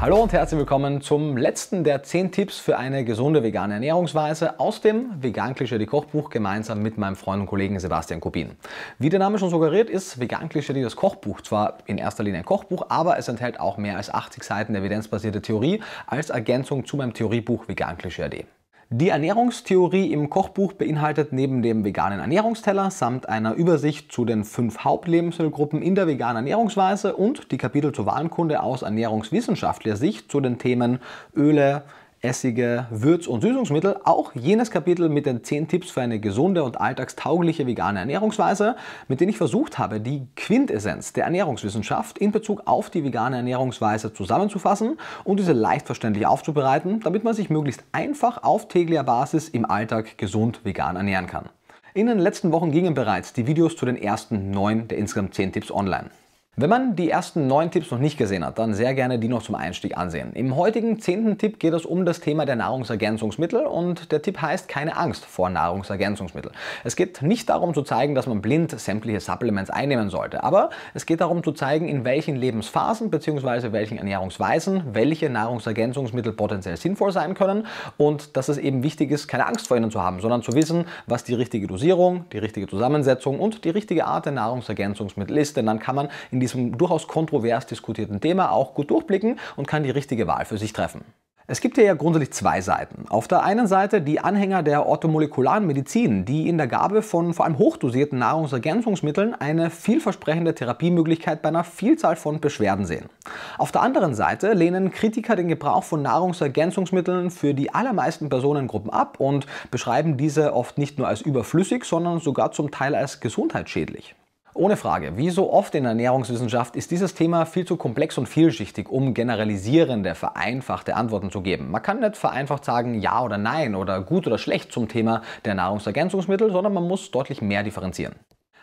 Hallo und herzlich willkommen zum letzten der 10 Tipps für eine gesunde vegane Ernährungsweise aus dem Vegan Klischee die Kochbuch gemeinsam mit meinem Freund und Kollegen Sebastian Kubin. Wie der Name schon suggeriert, ist Vegan Klischee die das Kochbuch zwar in erster Linie ein Kochbuch, aber es enthält auch mehr als 80 Seiten evidenzbasierte Theorie als Ergänzung zu meinem Theoriebuch Vegan Klischee.de. Die Ernährungstheorie im Kochbuch beinhaltet neben dem veganen Ernährungsteller samt einer Übersicht zu den fünf Hauptlebensmittelgruppen in der veganen Ernährungsweise und die Kapitel zur Warenkunde aus ernährungswissenschaftlicher Sicht zu den Themen Öle, Essige, Würz- und Süßungsmittel, auch jenes Kapitel mit den 10 Tipps für eine gesunde und alltagstaugliche vegane Ernährungsweise, mit denen ich versucht habe, die Quintessenz der Ernährungswissenschaft in Bezug auf die vegane Ernährungsweise zusammenzufassen und diese leicht verständlich aufzubereiten, damit man sich möglichst einfach auf täglicher Basis im Alltag gesund vegan ernähren kann. In den letzten Wochen gingen bereits die Videos zu den ersten 9 der insgesamt 10 Tipps online. Wenn man die ersten neun Tipps noch nicht gesehen hat, dann sehr gerne die noch zum Einstieg ansehen. Im heutigen zehnten Tipp geht es um das Thema der Nahrungsergänzungsmittel und der Tipp heißt keine Angst vor Nahrungsergänzungsmitteln. Es geht nicht darum zu zeigen, dass man blind sämtliche Supplements einnehmen sollte, aber es geht darum zu zeigen, in welchen Lebensphasen bzw. welchen Ernährungsweisen welche Nahrungsergänzungsmittel potenziell sinnvoll sein können und dass es eben wichtig ist, keine Angst vor ihnen zu haben, sondern zu wissen, was die richtige Dosierung, die richtige Zusammensetzung und die richtige Art der Nahrungsergänzungsmittel ist, denn dann kann man in in diesem durchaus kontrovers diskutierten Thema auch gut durchblicken und kann die richtige Wahl für sich treffen. Es gibt hier ja grundsätzlich zwei Seiten. Auf der einen Seite die Anhänger der orthomolekularen Medizin, die in der Gabe von vor allem hochdosierten Nahrungsergänzungsmitteln eine vielversprechende Therapiemöglichkeit bei einer Vielzahl von Beschwerden sehen. Auf der anderen Seite lehnen Kritiker den Gebrauch von Nahrungsergänzungsmitteln für die allermeisten Personengruppen ab und beschreiben diese oft nicht nur als überflüssig, sondern sogar zum Teil als gesundheitsschädlich. Ohne Frage, wie so oft in der Ernährungswissenschaft ist dieses Thema viel zu komplex und vielschichtig, um generalisierende, vereinfachte Antworten zu geben. Man kann nicht vereinfacht sagen ja oder nein oder gut oder schlecht zum Thema der Nahrungsergänzungsmittel, sondern man muss deutlich mehr differenzieren.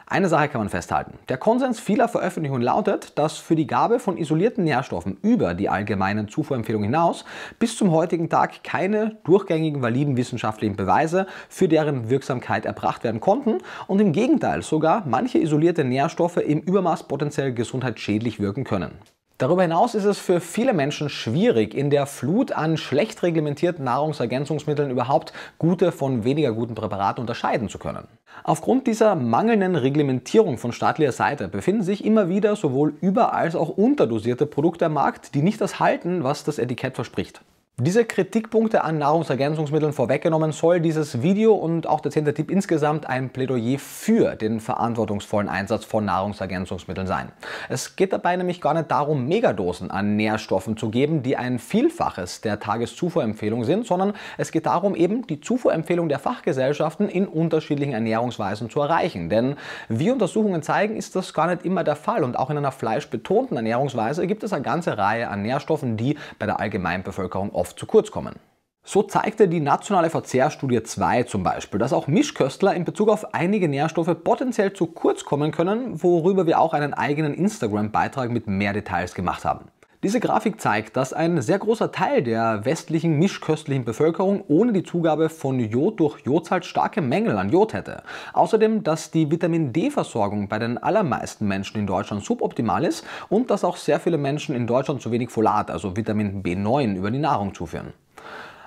Eine Sache kann man festhalten. Der Konsens vieler Veröffentlichungen lautet, dass für die Gabe von isolierten Nährstoffen über die allgemeinen Zufuhrempfehlungen hinaus bis zum heutigen Tag keine durchgängigen validen wissenschaftlichen Beweise für deren Wirksamkeit erbracht werden konnten und im Gegenteil sogar manche isolierte Nährstoffe im Übermaß potenziell gesundheitsschädlich wirken können. Darüber hinaus ist es für viele Menschen schwierig, in der Flut an schlecht reglementierten Nahrungsergänzungsmitteln überhaupt gute von weniger guten Präparaten unterscheiden zu können. Aufgrund dieser mangelnden Reglementierung von staatlicher Seite befinden sich immer wieder sowohl über- als auch unterdosierte Produkte am Markt, die nicht das halten, was das Etikett verspricht. Diese Kritikpunkte an Nahrungsergänzungsmitteln vorweggenommen soll dieses Video und auch der zehnte Tipp insgesamt ein Plädoyer für den verantwortungsvollen Einsatz von Nahrungsergänzungsmitteln sein. Es geht dabei nämlich gar nicht darum, Megadosen an Nährstoffen zu geben, die ein Vielfaches der Tageszufuhrempfehlung sind, sondern es geht darum, eben die Zufuhrempfehlung der Fachgesellschaften in unterschiedlichen Ernährungsweisen zu erreichen. Denn wie Untersuchungen zeigen, ist das gar nicht immer der Fall und auch in einer fleischbetonten Ernährungsweise gibt es eine ganze Reihe an Nährstoffen, die bei der Allgemeinbevölkerung oft oft zu kurz kommen. So zeigte die nationale Verzehrstudie 2 zum Beispiel, dass auch Mischköstler in Bezug auf einige Nährstoffe potenziell zu kurz kommen können, worüber wir auch einen eigenen Instagram-Beitrag mit mehr Details gemacht haben. Diese Grafik zeigt, dass ein sehr großer Teil der westlichen mischköstlichen Bevölkerung ohne die Zugabe von Jod durch Jodzalt starke Mängel an Jod hätte. Außerdem, dass die Vitamin D-Versorgung bei den allermeisten Menschen in Deutschland suboptimal ist und dass auch sehr viele Menschen in Deutschland zu wenig Folat, also Vitamin B9, über die Nahrung zuführen.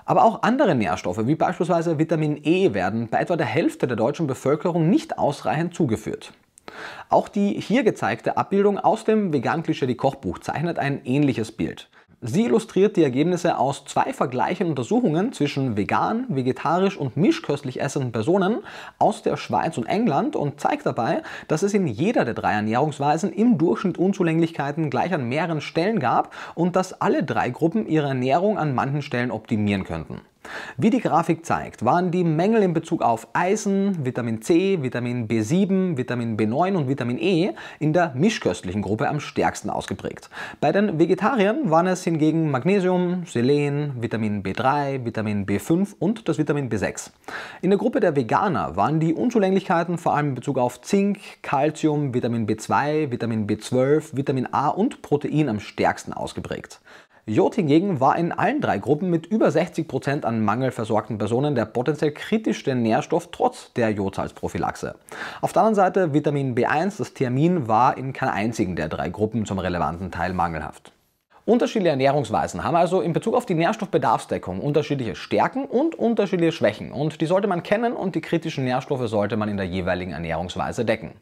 Aber auch andere Nährstoffe, wie beispielsweise Vitamin E, werden bei etwa der Hälfte der deutschen Bevölkerung nicht ausreichend zugeführt. Auch die hier gezeigte Abbildung aus dem Vegan-Klischee-Kochbuch zeichnet ein ähnliches Bild. Sie illustriert die Ergebnisse aus zwei vergleichenden Untersuchungen zwischen vegan, vegetarisch und mischköstlich essenden Personen aus der Schweiz und England und zeigt dabei, dass es in jeder der drei Ernährungsweisen im Durchschnitt Unzulänglichkeiten gleich an mehreren Stellen gab und dass alle drei Gruppen ihre Ernährung an manchen Stellen optimieren könnten. Wie die Grafik zeigt, waren die Mängel in Bezug auf Eisen, Vitamin C, Vitamin B7, Vitamin B9 und Vitamin E in der mischköstlichen Gruppe am stärksten ausgeprägt. Bei den Vegetariern waren es hingegen Magnesium, Selen, Vitamin B3, Vitamin B5 und das Vitamin B6. In der Gruppe der Veganer waren die Unzulänglichkeiten vor allem in Bezug auf Zink, Calcium, Vitamin B2, Vitamin B12, Vitamin A und Protein am stärksten ausgeprägt. Jod hingegen war in allen drei Gruppen mit über 60% Prozent an mangelversorgten Personen der potenziell kritischste Nährstoff trotz der Jodsalzprophylaxe. Auf der anderen Seite Vitamin B1, das Thiamin, war in keiner einzigen der drei Gruppen zum relevanten Teil mangelhaft. Unterschiedliche Ernährungsweisen haben also in Bezug auf die Nährstoffbedarfsdeckung unterschiedliche Stärken und unterschiedliche Schwächen und die sollte man kennen und die kritischen Nährstoffe sollte man in der jeweiligen Ernährungsweise decken.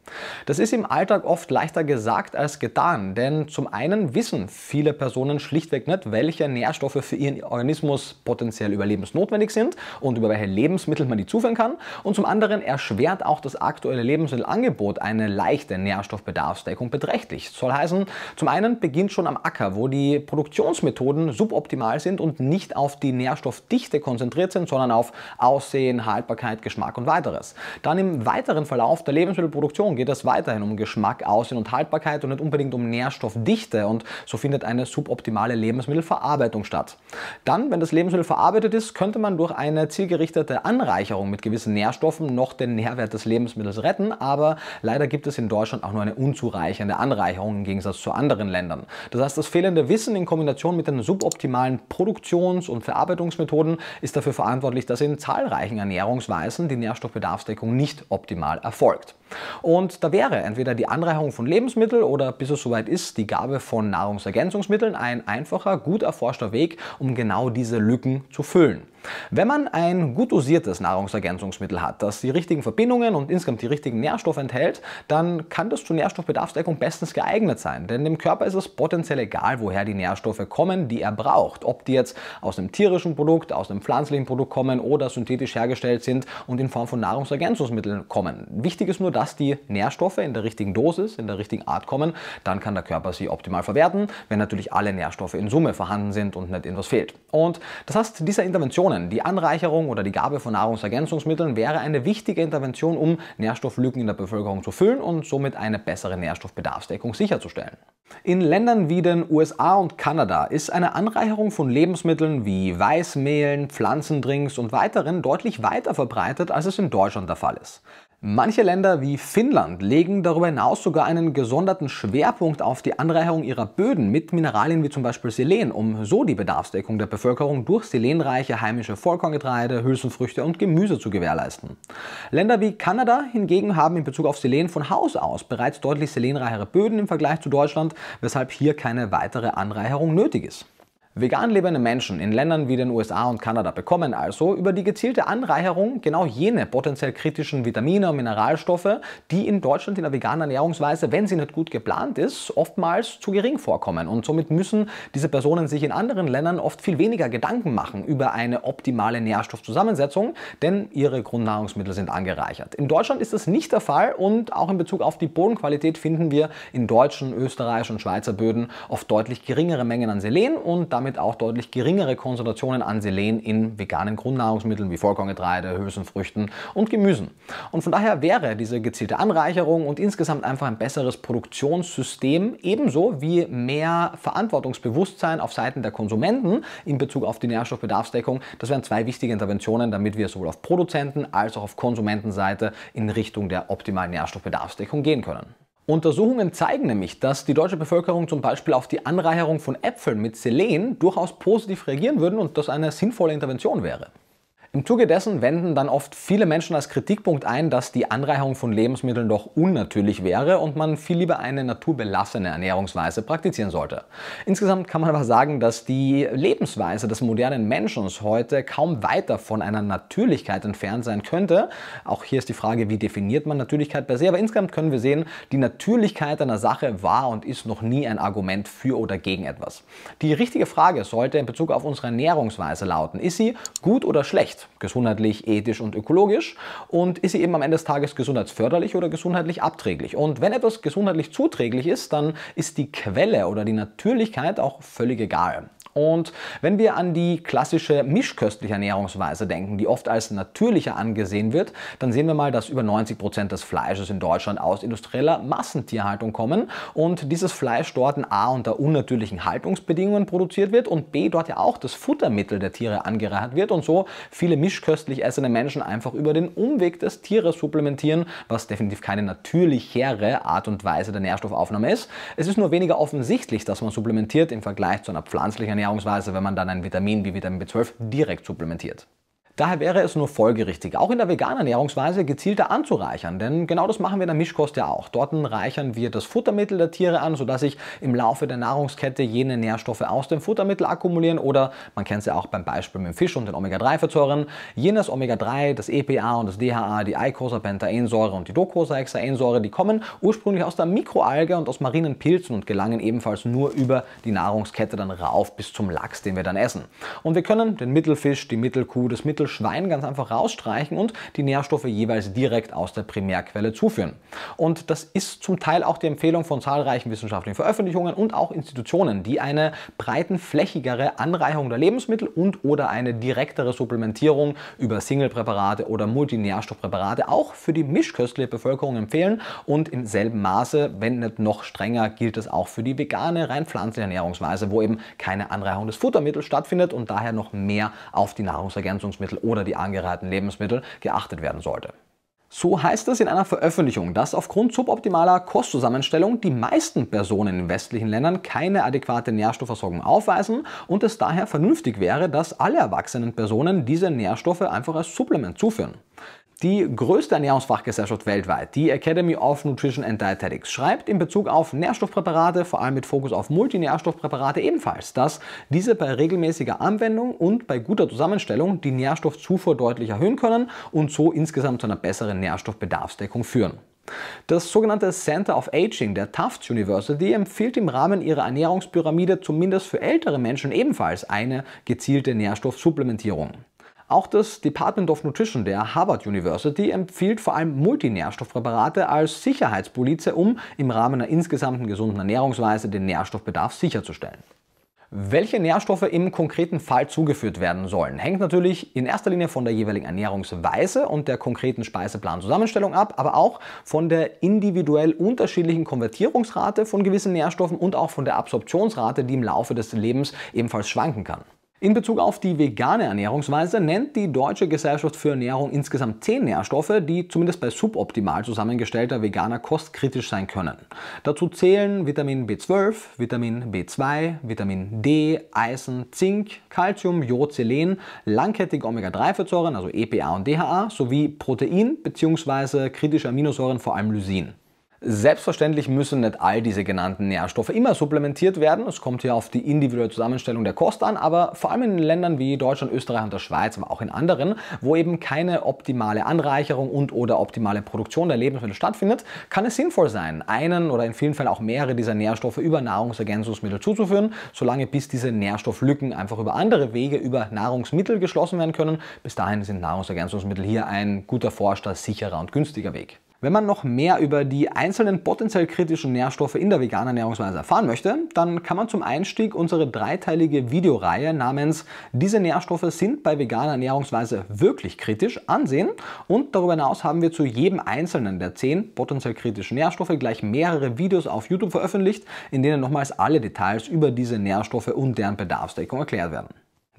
Das ist im Alltag oft leichter gesagt als getan, denn zum einen wissen viele Personen schlichtweg nicht, welche Nährstoffe für ihren Organismus potenziell überlebensnotwendig sind und über welche Lebensmittel man die zuführen kann und zum anderen erschwert auch das aktuelle Lebensmittelangebot eine leichte Nährstoffbedarfsdeckung beträchtlich. Das soll heißen, zum einen beginnt schon am Acker, wo die die Produktionsmethoden suboptimal sind und nicht auf die Nährstoffdichte konzentriert sind, sondern auf Aussehen, Haltbarkeit, Geschmack und weiteres. Dann im weiteren Verlauf der Lebensmittelproduktion geht es weiterhin um Geschmack, Aussehen und Haltbarkeit und nicht unbedingt um Nährstoffdichte und so findet eine suboptimale Lebensmittelverarbeitung statt. Dann, wenn das Lebensmittel verarbeitet ist, könnte man durch eine zielgerichtete Anreicherung mit gewissen Nährstoffen noch den Nährwert des Lebensmittels retten, aber leider gibt es in Deutschland auch nur eine unzureichende Anreicherung im Gegensatz zu anderen Ländern. Das heißt, das fehlende Wissen Wissen in Kombination mit den suboptimalen Produktions- und Verarbeitungsmethoden ist dafür verantwortlich, dass in zahlreichen Ernährungsweisen die Nährstoffbedarfsdeckung nicht optimal erfolgt. Und da wäre entweder die Anreicherung von Lebensmitteln oder bis es soweit ist, die Gabe von Nahrungsergänzungsmitteln ein einfacher, gut erforschter Weg, um genau diese Lücken zu füllen. Wenn man ein gut dosiertes Nahrungsergänzungsmittel hat, das die richtigen Verbindungen und insgesamt die richtigen Nährstoffe enthält, dann kann das zur Nährstoffbedarfsdeckung bestens geeignet sein. Denn dem Körper ist es potenziell egal, woher die Nährstoffe kommen, die er braucht. Ob die jetzt aus einem tierischen Produkt, aus einem pflanzlichen Produkt kommen oder synthetisch hergestellt sind und in Form von Nahrungsergänzungsmitteln kommen. Wichtig ist nur, dass die Nährstoffe in der richtigen Dosis, in der richtigen Art kommen, dann kann der Körper sie optimal verwerten, wenn natürlich alle Nährstoffe in Summe vorhanden sind und nicht etwas fehlt. Und das heißt, diese Interventionen, die Anreicherung oder die Gabe von Nahrungsergänzungsmitteln wäre eine wichtige Intervention, um Nährstofflücken in der Bevölkerung zu füllen und somit eine bessere Nährstoffbedarfsdeckung sicherzustellen. In Ländern wie den USA und Kanada ist eine Anreicherung von Lebensmitteln wie Weißmehlen, Pflanzendrinks und weiteren deutlich weiter verbreitet, als es in Deutschland der Fall ist. Manche Länder wie Finnland legen darüber hinaus sogar einen gesonderten Schwerpunkt auf die Anreicherung ihrer Böden mit Mineralien wie zum Beispiel Selen, um so die Bedarfsdeckung der Bevölkerung durch selenreiche heimische Vollkorngetreide, Hülsenfrüchte und Gemüse zu gewährleisten. Länder wie Kanada hingegen haben in Bezug auf Selen von Haus aus bereits deutlich selenreichere Böden im Vergleich zu Deutschland, weshalb hier keine weitere Anreicherung nötig ist. Vegan lebende Menschen in Ländern wie den USA und Kanada bekommen also über die gezielte Anreicherung genau jene potenziell kritischen Vitamine und Mineralstoffe, die in Deutschland in der veganen Ernährungsweise, wenn sie nicht gut geplant ist, oftmals zu gering vorkommen. Und somit müssen diese Personen sich in anderen Ländern oft viel weniger Gedanken machen über eine optimale Nährstoffzusammensetzung, denn ihre Grundnahrungsmittel sind angereichert. In Deutschland ist das nicht der Fall und auch in Bezug auf die Bodenqualität finden wir in deutschen, österreichischen und Schweizer Böden oft deutlich geringere Mengen an Selen und damit damit auch deutlich geringere Konzentrationen an Selen in veganen Grundnahrungsmitteln wie Vollkorngetreide, Hülsenfrüchten und Gemüsen. Und von daher wäre diese gezielte Anreicherung und insgesamt einfach ein besseres Produktionssystem ebenso wie mehr Verantwortungsbewusstsein auf Seiten der Konsumenten in Bezug auf die Nährstoffbedarfsdeckung. Das wären zwei wichtige Interventionen, damit wir sowohl auf Produzenten als auch auf Konsumentenseite in Richtung der optimalen Nährstoffbedarfsdeckung gehen können. Untersuchungen zeigen nämlich, dass die deutsche Bevölkerung zum Beispiel auf die Anreicherung von Äpfeln mit Selen durchaus positiv reagieren würden und das eine sinnvolle Intervention wäre. Im Zuge dessen wenden dann oft viele Menschen als Kritikpunkt ein, dass die Anreicherung von Lebensmitteln doch unnatürlich wäre und man viel lieber eine naturbelassene Ernährungsweise praktizieren sollte. Insgesamt kann man aber sagen, dass die Lebensweise des modernen Menschen heute kaum weiter von einer Natürlichkeit entfernt sein könnte. Auch hier ist die Frage, wie definiert man Natürlichkeit per se, aber insgesamt können wir sehen, die Natürlichkeit einer Sache war und ist noch nie ein Argument für oder gegen etwas. Die richtige Frage sollte in Bezug auf unsere Ernährungsweise lauten, ist sie gut oder schlecht? ist. Gesundheitlich, ethisch und ökologisch. Und ist sie eben am Ende des Tages gesundheitsförderlich oder gesundheitlich abträglich? Und wenn etwas gesundheitlich zuträglich ist, dann ist die Quelle oder die Natürlichkeit auch völlig egal. Und wenn wir an die klassische mischköstliche Ernährungsweise denken, die oft als natürlicher angesehen wird, dann sehen wir mal, dass über 90 Prozent des Fleisches in Deutschland aus industrieller Massentierhaltung kommen und dieses Fleisch dort in A unter unnatürlichen Haltungsbedingungen produziert wird und B dort ja auch das Futtermittel der Tiere angereichert wird und so viele mischköstlich essende Menschen einfach über den Umweg des Tieres supplementieren, was definitiv keine natürlichere Art und Weise der Nährstoffaufnahme ist. Es ist nur weniger offensichtlich, dass man supplementiert im Vergleich zu einer pflanzlichen Ernährung Ernährungsweise, wenn man dann ein Vitamin wie Vitamin B12 direkt supplementiert. Daher wäre es nur folgerichtig, auch in der veganen Ernährungsweise gezielter anzureichern, denn genau das machen wir in der Mischkost ja auch. Dort reichern wir das Futtermittel der Tiere an, sodass sich im Laufe der Nahrungskette jene Nährstoffe aus dem Futtermittel akkumulieren oder man kennt es ja auch beim Beispiel mit dem Fisch und den Omega-3-Fettsäuren, jenes Omega-3, das EPA und das DHA, die Eicosapentaensäure und die Docosahexaensäure, die kommen ursprünglich aus der Mikroalge und aus marinen Pilzen und gelangen ebenfalls nur über die Nahrungskette dann rauf bis zum Lachs, den wir dann essen. Und wir können den Mittelfisch, die Mittelkuh, das Mittelschwein Schwein ganz einfach rausstreichen und die Nährstoffe jeweils direkt aus der Primärquelle zuführen. Und das ist zum Teil auch die Empfehlung von zahlreichen wissenschaftlichen Veröffentlichungen und auch Institutionen, die eine breitenflächigere Anreichung der Lebensmittel und oder eine direktere Supplementierung über Singlepräparate oder Multinährstoffpräparate auch für die mischköstliche Bevölkerung empfehlen und im selben Maße, wenn nicht noch strenger, gilt es auch für die vegane, rein pflanzliche Ernährungsweise, wo eben keine Anreichung des Futtermittels stattfindet und daher noch mehr auf die Nahrungsergänzungsmittel Lebensmittel oder die angereihten Lebensmittel geachtet werden sollte. So heißt es in einer Veröffentlichung, dass aufgrund suboptimaler Kostzusammenstellung die meisten Personen in westlichen Ländern keine adäquate Nährstoffversorgung aufweisen und es daher vernünftig wäre, dass alle erwachsenen Personen diese Nährstoffe einfach als Supplement zuführen die größte Ernährungsfachgesellschaft weltweit, die Academy of Nutrition and Dietetics, schreibt in Bezug auf Nährstoffpräparate, vor allem mit Fokus auf Multinährstoffpräparate ebenfalls, dass diese bei regelmäßiger Anwendung und bei guter Zusammenstellung die Nährstoffzufuhr deutlich erhöhen können und so insgesamt zu einer besseren Nährstoffbedarfsdeckung führen. Das sogenannte Center of Aging der Tufts University empfiehlt im Rahmen ihrer Ernährungspyramide zumindest für ältere Menschen ebenfalls eine gezielte Nährstoffsupplementierung. Auch das Department of Nutrition der Harvard University empfiehlt vor allem Multinährstoffpräparate als Sicherheitspolize, um im Rahmen einer insgesamten gesunden Ernährungsweise den Nährstoffbedarf sicherzustellen. Welche Nährstoffe im konkreten Fall zugeführt werden sollen, hängt natürlich in erster Linie von der jeweiligen Ernährungsweise und der konkreten Speiseplanzusammenstellung ab, aber auch von der individuell unterschiedlichen Konvertierungsrate von gewissen Nährstoffen und auch von der Absorptionsrate, die im Laufe des Lebens ebenfalls schwanken kann. In Bezug auf die vegane Ernährungsweise nennt die Deutsche Gesellschaft für Ernährung insgesamt 10 Nährstoffe, die zumindest bei suboptimal zusammengestellter veganer Kost kritisch sein können. Dazu zählen Vitamin B12, Vitamin B2, Vitamin D, Eisen, Zink, Calcium, Jod, Selen, langkettige Omega-3-Fettsäuren, also EPA und DHA, sowie Protein bzw. kritische Aminosäuren, vor allem Lysin. Selbstverständlich müssen nicht all diese genannten Nährstoffe immer supplementiert werden. Es kommt hier auf die individuelle Zusammenstellung der Kost an, aber vor allem in Ländern wie Deutschland, Österreich und der Schweiz, aber auch in anderen, wo eben keine optimale Anreicherung und oder optimale Produktion der Lebensmittel stattfindet, kann es sinnvoll sein, einen oder in vielen Fällen auch mehrere dieser Nährstoffe über Nahrungsergänzungsmittel zuzuführen, solange bis diese Nährstofflücken einfach über andere Wege, über Nahrungsmittel geschlossen werden können. Bis dahin sind Nahrungsergänzungsmittel hier ein guter, forschter, sicherer und günstiger Weg. Wenn man noch mehr über die einzelnen potenziell kritischen Nährstoffe in der veganen Ernährungsweise erfahren möchte, dann kann man zum Einstieg unsere dreiteilige Videoreihe namens Diese Nährstoffe sind bei veganer Ernährungsweise wirklich kritisch ansehen und darüber hinaus haben wir zu jedem einzelnen der zehn potenziell kritischen Nährstoffe gleich mehrere Videos auf YouTube veröffentlicht, in denen nochmals alle Details über diese Nährstoffe und deren Bedarfsdeckung erklärt werden.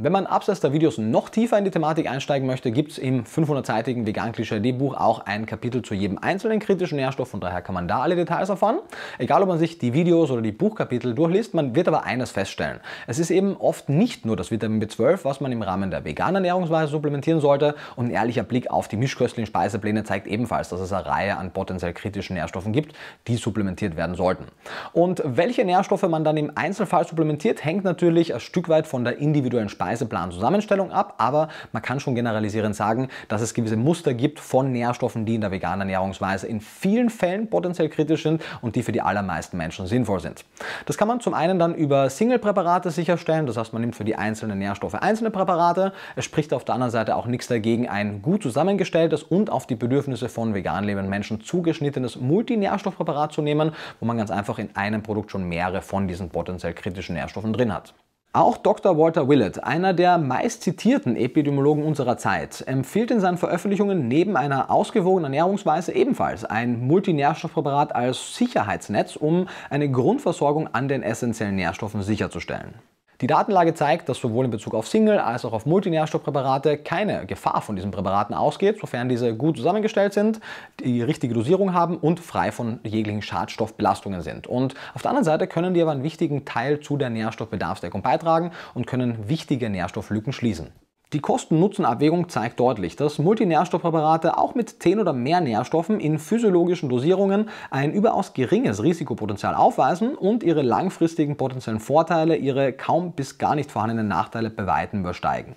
Wenn man abseits der Videos noch tiefer in die Thematik einsteigen möchte, gibt es im 500-seitigen Vegan-Klischee-D-Buch auch ein Kapitel zu jedem einzelnen kritischen Nährstoff, von daher kann man da alle Details erfahren. Egal, ob man sich die Videos oder die Buchkapitel durchliest, man wird aber eines feststellen. Es ist eben oft nicht nur das Vitamin B12, was man im Rahmen der veganen Ernährungsweise supplementieren sollte und ein ehrlicher Blick auf die mischköstlichen Speisepläne zeigt ebenfalls, dass es eine Reihe an potenziell kritischen Nährstoffen gibt, die supplementiert werden sollten. Und welche Nährstoffe man dann im Einzelfall supplementiert, hängt natürlich ein Stück weit von der individuellen Speise Speiseplanzusammenstellung ab, aber man kann schon generalisierend sagen, dass es gewisse Muster gibt von Nährstoffen, die in der veganen Ernährungsweise in vielen Fällen potenziell kritisch sind und die für die allermeisten Menschen sinnvoll sind. Das kann man zum einen dann über Single-Präparate sicherstellen, das heißt, man nimmt für die einzelnen Nährstoffe einzelne Präparate. Es spricht auf der anderen Seite auch nichts dagegen, ein gut zusammengestelltes und auf die Bedürfnisse von vegan lebenden Menschen zugeschnittenes Multinährstoffpräparat zu nehmen, wo man ganz einfach in einem Produkt schon mehrere von diesen potenziell kritischen Nährstoffen drin hat. Auch Dr. Walter Willett, einer der meistzitierten Epidemiologen unserer Zeit, empfiehlt in seinen Veröffentlichungen neben einer ausgewogenen Ernährungsweise ebenfalls ein Multinährstoffpräparat als Sicherheitsnetz, um eine Grundversorgung an den essentiellen Nährstoffen sicherzustellen. Die Datenlage zeigt, dass sowohl in Bezug auf Single- als auch auf Multinährstoffpräparate keine Gefahr von diesen Präparaten ausgeht, sofern diese gut zusammengestellt sind, die richtige Dosierung haben und frei von jeglichen Schadstoffbelastungen sind. Und auf der anderen Seite können die aber einen wichtigen Teil zu der Nährstoffbedarfsdeckung beitragen und können wichtige Nährstofflücken schließen. Die Kosten-Nutzen-Abwägung zeigt deutlich, dass Multinährstoffpräparate auch mit 10 oder mehr Nährstoffen in physiologischen Dosierungen ein überaus geringes Risikopotenzial aufweisen und ihre langfristigen potenziellen Vorteile, ihre kaum bis gar nicht vorhandenen Nachteile bei weitem übersteigen.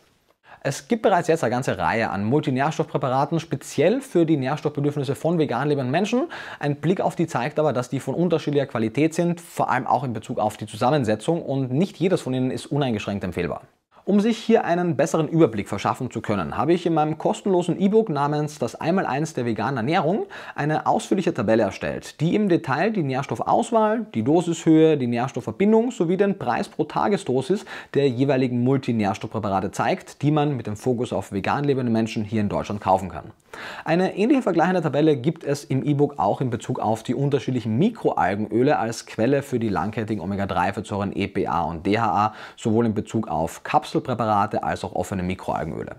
Es gibt bereits jetzt eine ganze Reihe an Multinährstoffpräparaten, speziell für die Nährstoffbedürfnisse von vegan lebenden Menschen. Ein Blick auf die zeigt aber, dass die von unterschiedlicher Qualität sind, vor allem auch in Bezug auf die Zusammensetzung und nicht jedes von ihnen ist uneingeschränkt empfehlbar. Um sich hier einen besseren Überblick verschaffen zu können, habe ich in meinem kostenlosen E-Book namens Das Einmaleins der veganen Ernährung eine ausführliche Tabelle erstellt, die im Detail die Nährstoffauswahl, die Dosishöhe, die Nährstoffverbindung sowie den Preis pro Tagesdosis der jeweiligen Multinährstoffpräparate zeigt, die man mit dem Fokus auf vegan lebende Menschen hier in Deutschland kaufen kann. Eine ähnliche vergleichende Tabelle gibt es im E-Book auch in Bezug auf die unterschiedlichen Mikroalgenöle als Quelle für die langkettigen Omega-3-Fettsäuren EPA und DHA, sowohl in Bezug auf Kapseln Kapselpräparate als auch offene Mikroalgenöle.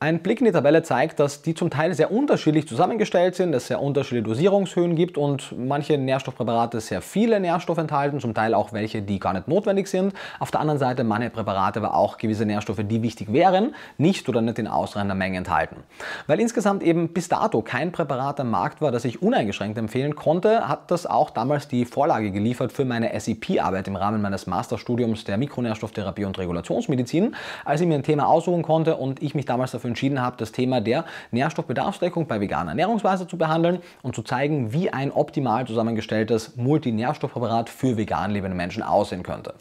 Ein Blick in die Tabelle zeigt, dass die zum Teil sehr unterschiedlich zusammengestellt sind, dass es sehr unterschiedliche Dosierungshöhen gibt und manche Nährstoffpräparate sehr viele Nährstoffe enthalten, zum Teil auch welche, die gar nicht notwendig sind. Auf der anderen Seite manche Präparate aber auch gewisse Nährstoffe, die wichtig wären, nicht oder nicht in ausreichender Menge enthalten. Weil insgesamt eben bis dato kein Präparat am Markt war, das ich uneingeschränkt empfehlen konnte, hat das auch damals die Vorlage geliefert für meine SEP-Arbeit im Rahmen meines Masterstudiums der Mikronährstofftherapie und Regulationsmedizin, als ich mir ein Thema aussuchen konnte und ich mich damals dafür dafür entschieden habe, das Thema der Nährstoffbedarfsdeckung bei veganer Ernährungsweise zu behandeln und zu zeigen, wie ein optimal zusammengestelltes Multinährstoffpräparat für vegan lebende Menschen aussehen könnte.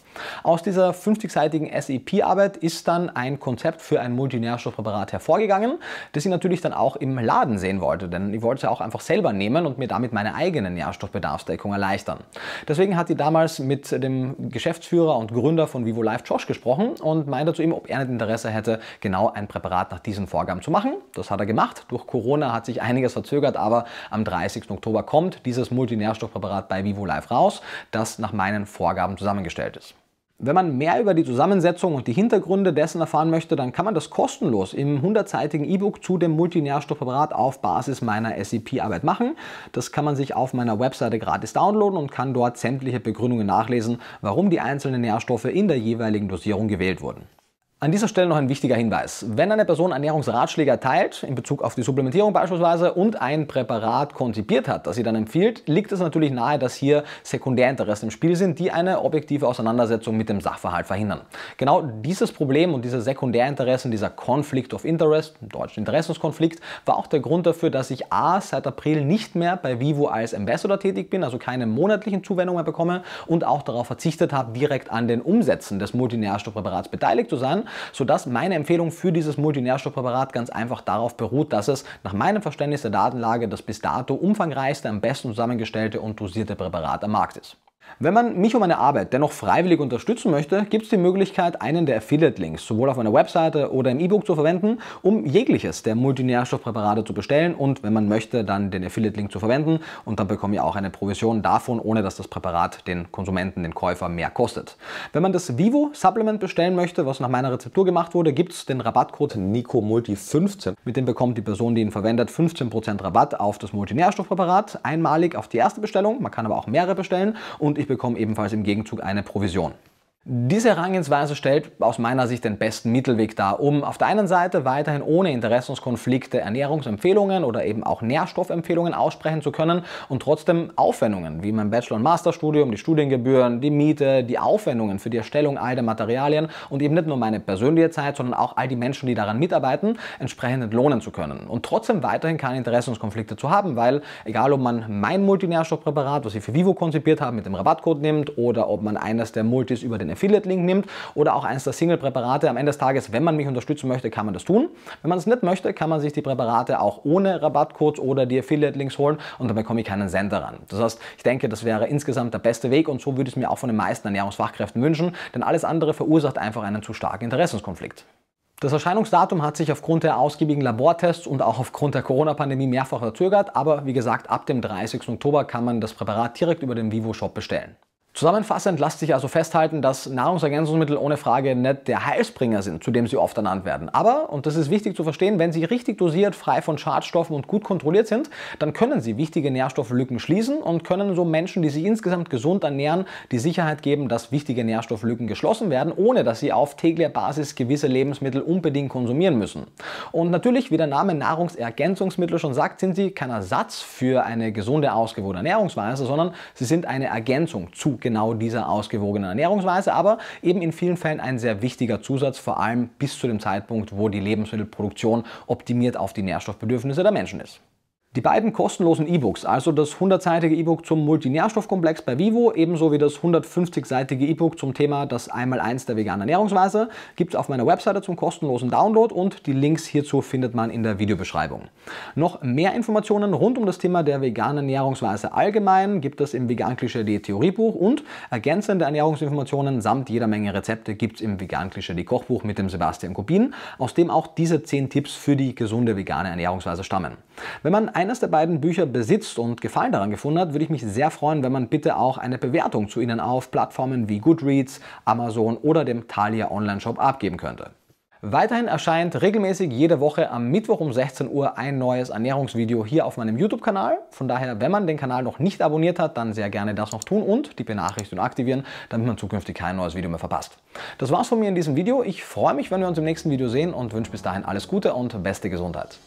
Aus dieser 50-seitigen SEP-Arbeit ist dann ein Konzept für ein Multinährstoffpräparat hervorgegangen, das ich natürlich dann auch im Laden sehen wollte, denn ich wollte es ja auch einfach selber nehmen und mir damit meine eigene Nährstoffbedarfsdeckung erleichtern. Deswegen hat die damals mit dem Geschäftsführer und Gründer von Vivo Life Josh gesprochen und meinte zu ihm, ob er nicht Interesse hätte, genau ein Präparat nach diesem diesen Vorgaben zu machen. Das hat er gemacht. Durch Corona hat sich einiges verzögert, aber am 30. Oktober kommt dieses Multinährstoffpräparat bei Vivo Live raus, das nach meinen Vorgaben zusammengestellt ist. Wenn man mehr über die Zusammensetzung und die Hintergründe dessen erfahren möchte, dann kann man das kostenlos im 100-seitigen E-Book zu dem Multinährstoffpräparat auf Basis meiner SEP-Arbeit machen. Das kann man sich auf meiner Webseite gratis downloaden und kann dort sämtliche Begründungen nachlesen, warum die einzelnen Nährstoffe in der jeweiligen Dosierung gewählt wurden. An dieser Stelle noch ein wichtiger Hinweis. Wenn eine Person Ernährungsratschläge erteilt, in Bezug auf die Supplementierung beispielsweise, und ein Präparat konzipiert hat, das sie dann empfiehlt, liegt es natürlich nahe, dass hier Sekundärinteressen im Spiel sind, die eine objektive Auseinandersetzung mit dem Sachverhalt verhindern. Genau dieses Problem und diese Sekundärinteressen, dieser Conflict of Interest, im deutschen Interessenskonflikt, war auch der Grund dafür, dass ich A, seit April nicht mehr bei Vivo als Ambassador tätig bin, also keine monatlichen Zuwendungen mehr bekomme und auch darauf verzichtet habe, direkt an den Umsätzen des Multinährstoffpräparats beteiligt zu sein, sodass meine Empfehlung für dieses Multinährstoffpräparat ganz einfach darauf beruht, dass es nach meinem Verständnis der Datenlage das bis dato umfangreichste, am besten zusammengestellte und dosierte Präparat am Markt ist. Wenn man mich und meine Arbeit dennoch freiwillig unterstützen möchte, gibt es die Möglichkeit, einen der Affiliate-Links sowohl auf meiner Webseite oder im E-Book zu verwenden, um jegliches der Multinährstoffpräparate zu bestellen und, wenn man möchte, dann den Affiliate-Link zu verwenden und dann bekomme ich auch eine Provision davon, ohne dass das Präparat den Konsumenten, den Käufer mehr kostet. Wenn man das Vivo-Supplement bestellen möchte, was nach meiner Rezeptur gemacht wurde, gibt es den Rabattcode NICOMULTI15. Mit dem bekommt die Person, die ihn verwendet, 15% Rabatt auf das Multinährstoffpräparat, einmalig auf die erste Bestellung, man kann aber auch mehrere bestellen und und ich bekomme ebenfalls im Gegenzug eine Provision. Diese Herangehensweise stellt aus meiner Sicht den besten Mittelweg dar, um auf der einen Seite weiterhin ohne Interessenskonflikte Ernährungsempfehlungen oder eben auch Nährstoffempfehlungen aussprechen zu können und trotzdem Aufwendungen wie mein Bachelor- und Masterstudium, die Studiengebühren, die Miete, die Aufwendungen für die Erstellung all der Materialien und eben nicht nur meine persönliche Zeit, sondern auch all die Menschen, die daran mitarbeiten, entsprechend entlohnen zu können und trotzdem weiterhin keine Interessenskonflikte zu haben, weil egal ob man mein Multinährstoffpräparat, was ich für Vivo konzipiert habe, mit dem Rabattcode nimmt oder ob man eines der Multis über den Affiliate-Link nimmt oder auch eines der Single-Präparate. Am Ende des Tages, wenn man mich unterstützen möchte, kann man das tun. Wenn man es nicht möchte, kann man sich die Präparate auch ohne Rabattcodes oder die Affiliate-Links holen und dann bekomme ich keinen Cent daran. Das heißt, ich denke, das wäre insgesamt der beste Weg und so würde ich es mir auch von den meisten Ernährungsfachkräften wünschen, denn alles andere verursacht einfach einen zu starken Interessenskonflikt. Das Erscheinungsdatum hat sich aufgrund der ausgiebigen Labortests und auch aufgrund der Corona-Pandemie mehrfach verzögert, aber wie gesagt, ab dem 30. Oktober kann man das Präparat direkt über den Vivo Shop bestellen. Zusammenfassend lässt sich also festhalten, dass Nahrungsergänzungsmittel ohne Frage nicht der Heilsbringer sind, zu dem sie oft ernannt werden. Aber, und das ist wichtig zu verstehen, wenn sie richtig dosiert, frei von Schadstoffen und gut kontrolliert sind, dann können sie wichtige Nährstofflücken schließen und können so Menschen, die sich insgesamt gesund ernähren, die Sicherheit geben, dass wichtige Nährstofflücken geschlossen werden, ohne dass sie auf täglicher Basis gewisse Lebensmittel unbedingt konsumieren müssen. Und natürlich, wie der Name Nahrungsergänzungsmittel schon sagt, sind sie kein Ersatz für eine gesunde, ausgewogene Ernährungsweise, sondern sie sind eine Ergänzung zu genau dieser ausgewogenen Ernährungsweise, aber eben in vielen Fällen ein sehr wichtiger Zusatz, vor allem bis zu dem Zeitpunkt, wo die Lebensmittelproduktion optimiert auf die Nährstoffbedürfnisse der Menschen ist. Die beiden kostenlosen E-Books, also das 100-seitige E-Book zum Multinährstoffkomplex bei Vivo, ebenso wie das 150-seitige E-Book zum Thema das Einmaleins der veganen Ernährungsweise, gibt es auf meiner Webseite zum kostenlosen Download und die Links hierzu findet man in der Videobeschreibung. Noch mehr Informationen rund um das Thema der veganen Ernährungsweise allgemein gibt es im Vegan-Klischee.de Theoriebuch und ergänzende Ernährungsinformationen samt jeder Menge Rezepte gibt es im Vegan-Klischee.de Kochbuch mit dem Sebastian Kubin, aus dem auch diese 10 Tipps für die gesunde vegane Ernährungsweise stammen. Wenn man eines der beiden Bücher besitzt und Gefallen daran gefunden hat, würde ich mich sehr freuen, wenn man bitte auch eine Bewertung zu ihnen auf Plattformen wie Goodreads, Amazon oder dem Thalia Online-Shop abgeben könnte. Weiterhin erscheint regelmäßig jede Woche am Mittwoch um 16 Uhr ein neues Ernährungsvideo hier auf meinem YouTube-Kanal. Von daher, wenn man den Kanal noch nicht abonniert hat, dann sehr gerne das noch tun und die Benachrichtigung aktivieren, damit man zukünftig kein neues Video mehr verpasst. Das war's von mir in diesem Video. Ich freue mich, wenn wir uns im nächsten Video sehen und wünsche bis dahin alles Gute und beste Gesundheit.